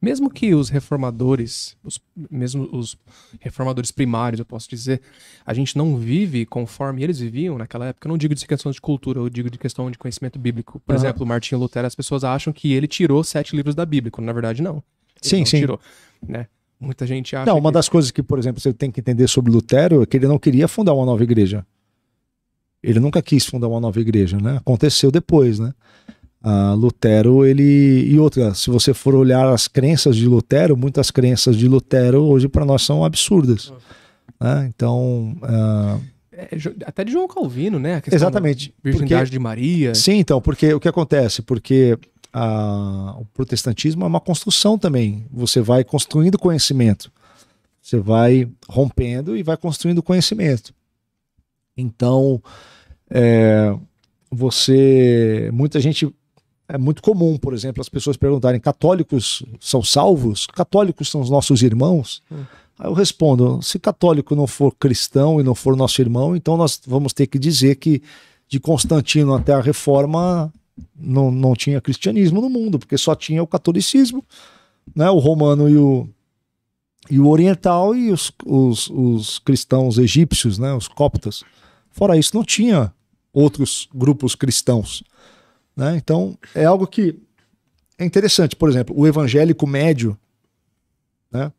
Mesmo que os reformadores, os, mesmo os reformadores primários, eu posso dizer, a gente não vive conforme eles viviam naquela época. Eu não digo de questão de cultura, eu digo de questão de conhecimento bíblico. Por uhum. exemplo, Martinho Lutero, as pessoas acham que ele tirou sete livros da Bíblia, quando na verdade não. Ele sim, não sim. Tirou, né? Muita gente acha. Não, uma que... das coisas que, por exemplo, você tem que entender sobre Lutero é que ele não queria fundar uma nova igreja. Ele nunca quis fundar uma nova igreja, né? Aconteceu depois, né? Uh, Lutero, ele. E outra, se você for olhar as crenças de Lutero, muitas crenças de Lutero hoje para nós são absurdas. Uhum. Né? Então. Uh... É, até de João Calvino, né? Exatamente. virgindade porque... de Maria. Sim, então, porque o que acontece? Porque ah, o protestantismo é uma construção também. Você vai construindo conhecimento. Você vai rompendo e vai construindo conhecimento. Então, é... você. Muita gente é muito comum, por exemplo, as pessoas perguntarem: católicos são salvos? Católicos são os nossos irmãos? Hum. Aí eu respondo: se católico não for cristão e não for nosso irmão, então nós vamos ter que dizer que de Constantino até a Reforma não, não tinha cristianismo no mundo, porque só tinha o catolicismo, né? o romano e o, e o oriental e os, os, os cristãos egípcios, né? os coptas. Fora isso, não tinha outros grupos cristãos. Né? Então, é algo que é interessante. Por exemplo, o evangélico médio. Né?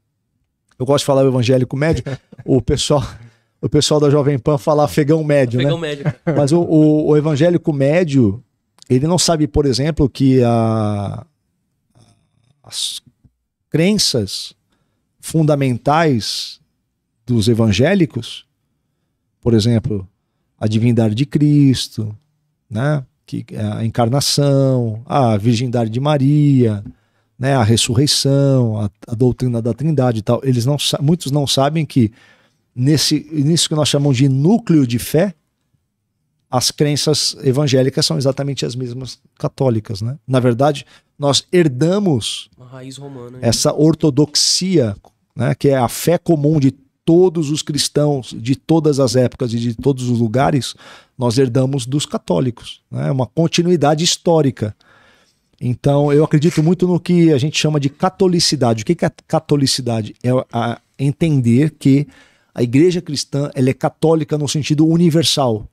Eu gosto de falar o evangélico médio. o pessoal o pessoal da Jovem Pan fala fegão médio. né? médio. Mas o, o, o evangélico médio, ele não sabe, por exemplo, que a, as crenças fundamentais dos evangélicos, por exemplo, a divindade de Cristo, né? que é, a encarnação, a virgindade de Maria, né, a ressurreição, a, a doutrina da Trindade e tal. Eles não muitos não sabem que nesse nisso que nós chamamos de núcleo de fé, as crenças evangélicas são exatamente as mesmas católicas, né? Na verdade, nós herdamos romana, essa ortodoxia, né, que é a fé comum de todos os cristãos de todas as épocas e de todos os lugares, nós herdamos dos católicos. Né? É né? uma continuidade histórica. Então, eu acredito muito no que a gente chama de catolicidade. O que é catolicidade? É entender que a igreja cristã ela é católica no sentido universal.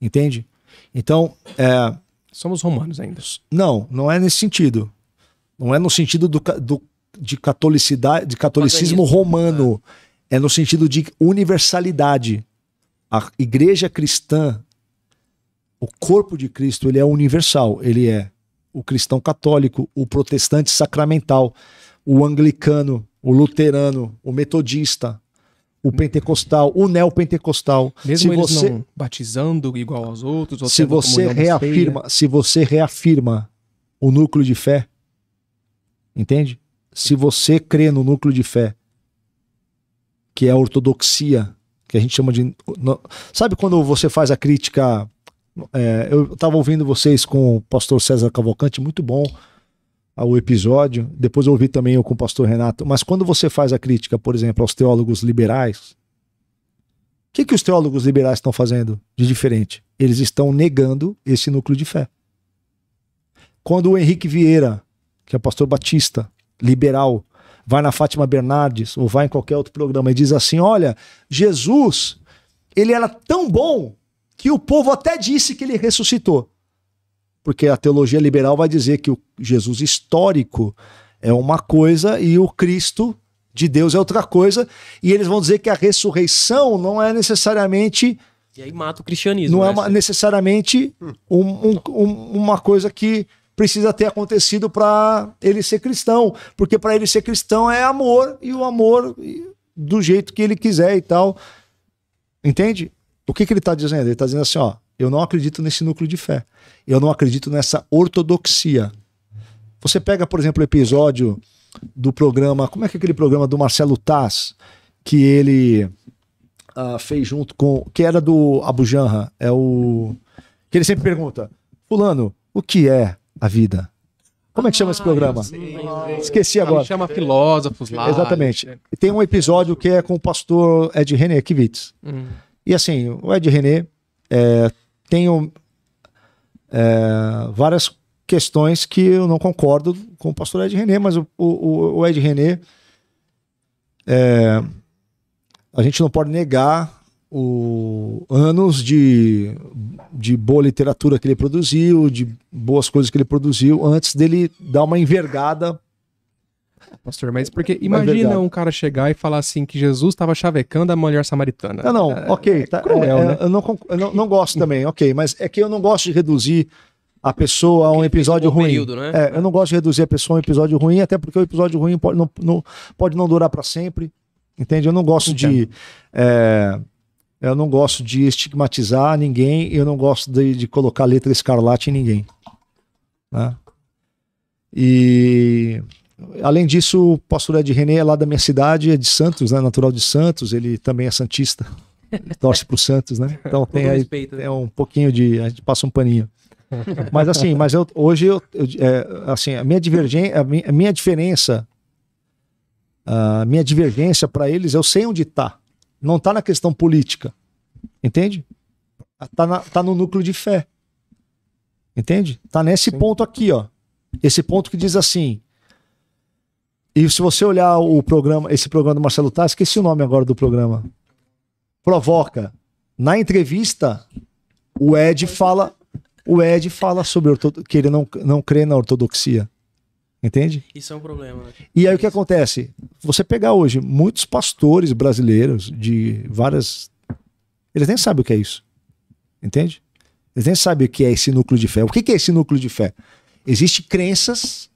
Entende? Então. É... Somos romanos ainda. Não, não é nesse sentido. Não é no sentido do, do de catolicidade, de catolicismo romano. É é no sentido de universalidade. A igreja cristã, o corpo de Cristo, ele é universal. Ele é o cristão católico, o protestante sacramental, o anglicano, o luterano, o metodista, o pentecostal, o neopentecostal. Mesmo se você, não batizando igual aos outros, ou se você reafirma, feia. se você reafirma o núcleo de fé, entende? Se você crê no núcleo de fé que é a ortodoxia, que a gente chama de. Sabe quando você faz a crítica? É, eu estava ouvindo vocês com o pastor César Cavalcante, muito bom o episódio. Depois eu ouvi também eu com o pastor Renato. Mas quando você faz a crítica, por exemplo, aos teólogos liberais, o que, que os teólogos liberais estão fazendo de diferente? Eles estão negando esse núcleo de fé. Quando o Henrique Vieira, que é pastor batista, liberal, vai na Fátima Bernardes ou vai em qualquer outro programa e diz assim: olha, Jesus, ele era tão bom que o povo até disse que ele ressuscitou. Porque a teologia liberal vai dizer que o Jesus histórico é uma coisa e o Cristo de Deus é outra coisa, e eles vão dizer que a ressurreição não é necessariamente. E aí mata o cristianismo. Não é né? necessariamente hum. um, um, um, uma coisa que precisa ter acontecido para ele ser cristão, porque para ele ser cristão é amor e o amor do jeito que ele quiser e tal. Entende? O que, que ele está dizendo? Ele está dizendo assim: ó, eu não acredito nesse núcleo de fé, eu não acredito nessa ortodoxia. Você pega, por exemplo, o episódio do programa, como é que é aquele programa do Marcelo Taz, que ele uh, fez junto com, que era do Abu Janra, é o que ele sempre pergunta, fulano, o que é a vida. Como é que chama ah, esse programa? Sei, Esqueci agora. Ele chama Filósofos lá. Exatamente. Né? Tem um episódio que é com o pastor Ed René Kivitz. Hum. E assim, o Ed René é, tem um, é, várias questões que eu não concordo com o pastor Ed René, mas o, o, o Ed René, é, a gente não pode negar o, anos de, de boa literatura que ele produziu, de boas coisas que ele produziu, antes dele dar uma envergada. Pastor, mas porque imagina um cara chegar e falar assim que Jesus estava chavecando a mulher samaritana. Não, não, é, ok. É tá, cruel, é, é né? Eu, não, eu não, não gosto também, ok, mas é que eu não gosto de reduzir a pessoa a um episódio ruim. Período, né? é, eu não gosto de reduzir a pessoa a um episódio ruim, até porque o episódio ruim pode não, não pode não durar para sempre. Entende? Eu não gosto Entendo. de. É, eu não gosto de estigmatizar ninguém, eu não gosto de, de colocar letra escarlate em ninguém. Né? E além disso, o pastor Ed René é lá da minha cidade, é de Santos, né? natural de Santos, ele também é santista. torce para o Santos, né? Então tem aí né? é um pouquinho de a gente passa um paninho. Mas assim, mas eu, hoje eu, eu é, assim a minha divergência, a minha diferença, a minha divergência para eles, eu sei onde está. Não está na questão política. Entende? Está tá no núcleo de fé. Entende? Está nesse Sim. ponto aqui, ó. Esse ponto que diz assim. E se você olhar o programa, esse programa do Marcelo Tá, esqueci o nome agora do programa. Provoca. Na entrevista, o Ed fala, o Ed fala sobre que ele não, não crê na ortodoxia. Entende? Isso é um problema. Né? E aí o que acontece? Você pegar hoje muitos pastores brasileiros de várias. Eles nem sabem o que é isso. Entende? Eles nem sabem o que é esse núcleo de fé. O que é esse núcleo de fé? Existem crenças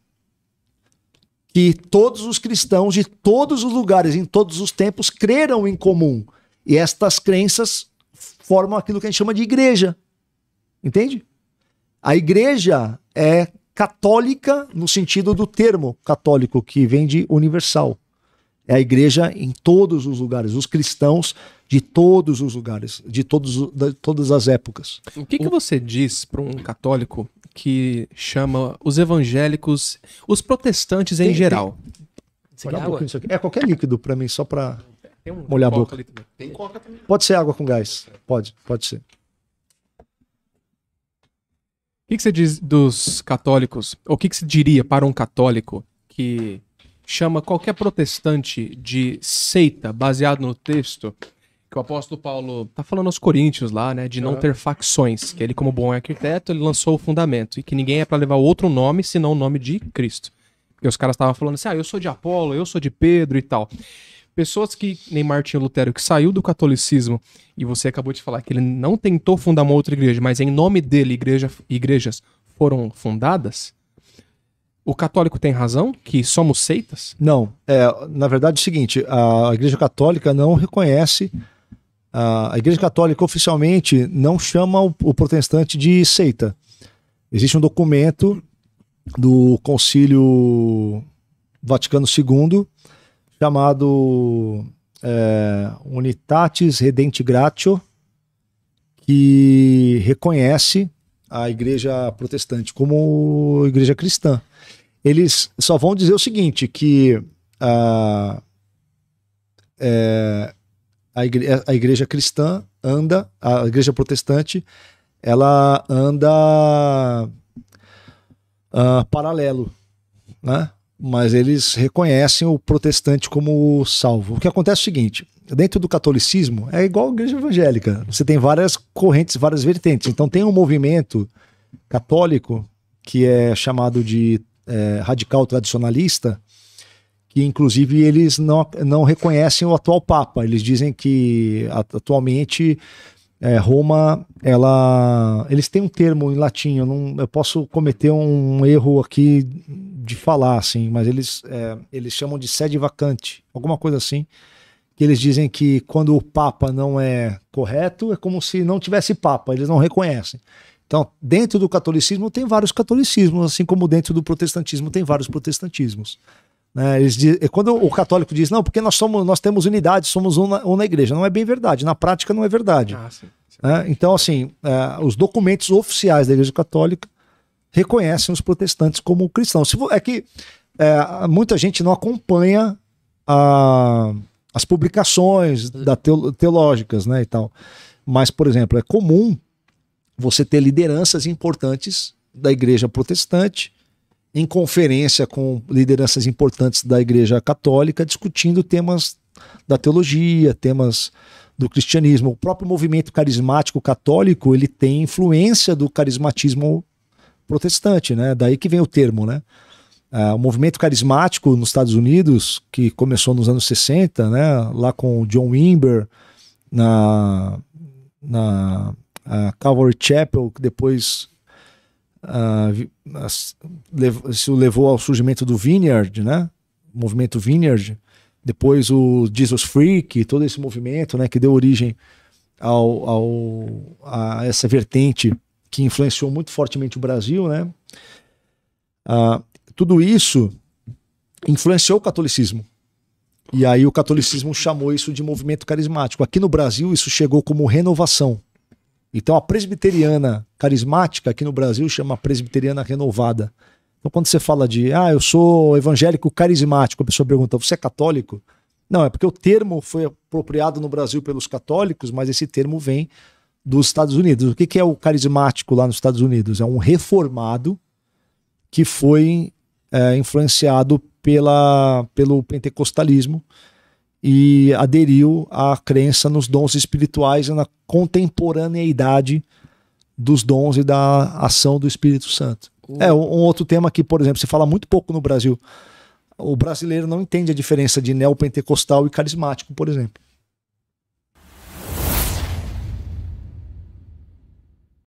que todos os cristãos de todos os lugares, em todos os tempos, creram em comum. E estas crenças formam aquilo que a gente chama de igreja. Entende? A igreja é católica no sentido do termo católico, que vem de universal. É a igreja em todos os lugares, os cristãos de todos os lugares, de, todos, de todas as épocas. O que, que você diz para um católico que chama os evangélicos, os protestantes em tem, geral? Tem... Um é qualquer líquido para mim, só para um molhar a boca. Tem coca também. Pode ser água com gás. Pode, pode ser que, que você diz dos católicos, ou o que, que você diria para um católico que chama qualquer protestante de seita, baseado no texto que o apóstolo Paulo tá falando aos coríntios lá, né, de não ter facções, que ele como bom arquiteto, ele lançou o fundamento e que ninguém é para levar outro nome senão o nome de Cristo. E os caras estavam falando assim: "Ah, eu sou de Apolo, eu sou de Pedro e tal" pessoas que nem Martinho Lutero que saiu do catolicismo e você acabou de falar que ele não tentou fundar uma outra igreja, mas em nome dele igreja, igrejas foram fundadas. O católico tem razão que somos seitas? Não. É, na verdade é o seguinte, a Igreja Católica não reconhece a Igreja Católica oficialmente não chama o, o protestante de seita. Existe um documento do Concílio Vaticano II chamado é, Unitatis gratio que reconhece a igreja protestante como igreja cristã. Eles só vão dizer o seguinte, que a, é, a, igreja, a igreja cristã anda, a igreja protestante, ela anda Uh, paralelo, né? mas eles reconhecem o protestante como salvo. O que acontece é o seguinte: dentro do catolicismo é igual a igreja evangélica. Você tem várias correntes, várias vertentes. Então tem um movimento católico que é chamado de é, radical tradicionalista, que inclusive eles não, não reconhecem o atual Papa. Eles dizem que atualmente é, Roma, ela, eles têm um termo em latim. Eu, não, eu posso cometer um erro aqui de falar, assim, mas eles, é, eles chamam de sede vacante, alguma coisa assim. Que eles dizem que quando o papa não é correto, é como se não tivesse papa. Eles não reconhecem. Então, dentro do catolicismo tem vários catolicismos, assim como dentro do protestantismo tem vários protestantismos. Né? Eles quando o católico diz, não, porque nós, somos, nós temos unidade, somos uma na, na igreja. Não é bem verdade, na prática não é verdade. Ah, sim, sim. Né? então, assim, é, os documentos oficiais da igreja católica reconhecem os protestantes como cristãos. é que é, muita gente não acompanha a, as publicações da teo, teológicas né, e tal. Mas, por exemplo, é comum você ter lideranças importantes da igreja protestante em conferência com lideranças importantes da Igreja Católica, discutindo temas da teologia, temas do cristianismo. O próprio movimento carismático católico ele tem influência do carismatismo protestante, né? Daí que vem o termo, né? Ah, o movimento carismático nos Estados Unidos, que começou nos anos 60, né, lá com o John Wimber na, na Calvary Chapel, que depois isso levou ao surgimento do Vineyard, né? O movimento Vineyard, depois o Jesus Freak, todo esse movimento, né, que deu origem ao, ao a essa vertente que influenciou muito fortemente o Brasil, né? Uh, tudo isso influenciou o catolicismo. E aí o catolicismo chamou isso de movimento carismático. Aqui no Brasil isso chegou como renovação. Então a presbiteriana carismática aqui no Brasil chama presbiteriana renovada. Então quando você fala de, ah, eu sou evangélico carismático, a pessoa pergunta, você é católico? Não, é porque o termo foi apropriado no Brasil pelos católicos, mas esse termo vem dos Estados Unidos. O que, é o carismático lá nos Estados Unidos? É um reformado que foi é, influenciado pela, pelo pentecostalismo e aderiu à crença nos dons espirituais e na contemporaneidade dos dons e da ação do Espírito Santo. Uhum. É um outro tema que, por exemplo, se fala muito pouco no Brasil. O brasileiro não entende a diferença de neopentecostal e carismático, por exemplo.